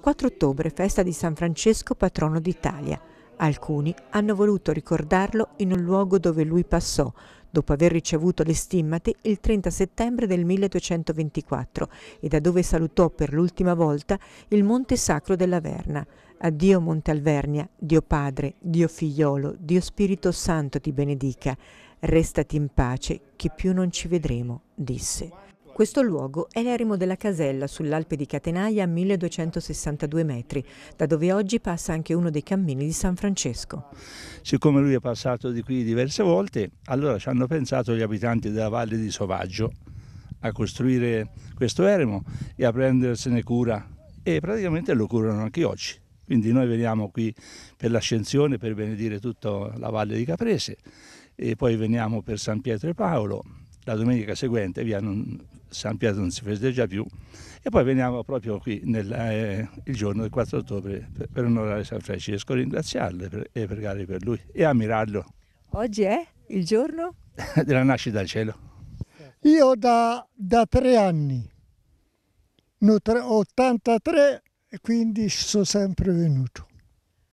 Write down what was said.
4 ottobre, festa di San Francesco, patrono d'Italia. Alcuni hanno voluto ricordarlo in un luogo dove lui passò, dopo aver ricevuto le stimmate il 30 settembre del 1224 e da dove salutò per l'ultima volta il Monte Sacro dell'Averna. Addio Monte Alvernia, Dio Padre, Dio Figliolo, Dio Spirito Santo ti benedica. Restati in pace, che più non ci vedremo, disse. Questo luogo è l'eremo della Casella sull'Alpe di Catenaia a 1262 metri, da dove oggi passa anche uno dei cammini di San Francesco. Siccome lui è passato di qui diverse volte, allora ci hanno pensato gli abitanti della valle di Sovaggio a costruire questo eremo e a prendersene cura e praticamente lo curano anche oggi. Quindi noi veniamo qui per l'ascensione, per benedire tutta la valle di Caprese e poi veniamo per San Pietro e Paolo. La domenica seguente via non, San Pietro non si festeggia più e poi veniamo proprio qui nel, eh, il giorno del 4 ottobre per, per onorare San Francesco, ringraziarlo per, e pregare per lui e ammirarlo. Oggi è il giorno? della nascita al cielo. Io da, da tre anni, no, tre, 83, quindi sono sempre venuto.